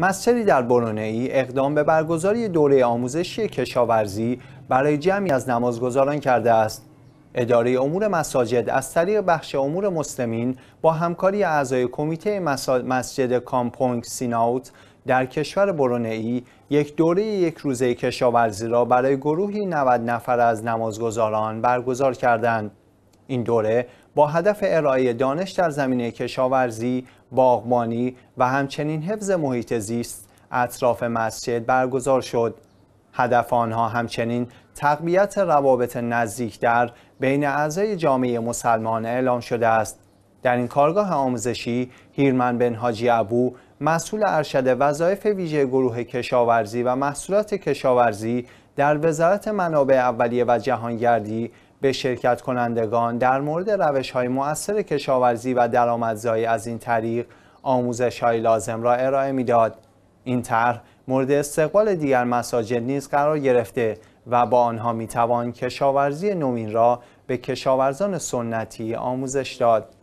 مسجدی در برونه ای اقدام به برگزاری دوره آموزشی کشاورزی برای جمعی از نمازگزاران کرده است. اداره امور مساجد از طریق بخش امور مسلمین با همکاری اعضای کمیته مسجد کامپونگ سیناوت در کشور برونه ای یک دوره یک روزه کشاورزی را برای گروهی 90 نفر از نمازگزاران برگزار کردند. این دوره با هدف ارائه دانش در زمینه کشاورزی، باغبانی و همچنین حفظ محیط زیست اطراف مسجد برگزار شد. هدف آنها همچنین تقویت روابط نزدیک در بین اعضای جامعه مسلمان اعلام شده است. در این کارگاه آموزشی هیرمن بن حاجی ابو مسئول ارشد وظایف ویژه گروه کشاورزی و محصولات کشاورزی در وزارت منابع اولیه و جهانگردی به شرکت کنندگان در مورد روش های مؤثر کشاورزی و درآمدزایی از این طریق آموزش های لازم را ارائه میداد. این طرح مورد استقبال دیگر مساجد نیز قرار گرفته و با آنها می توان کشاورزی نوین را به کشاورزان سنتی آموزش داد.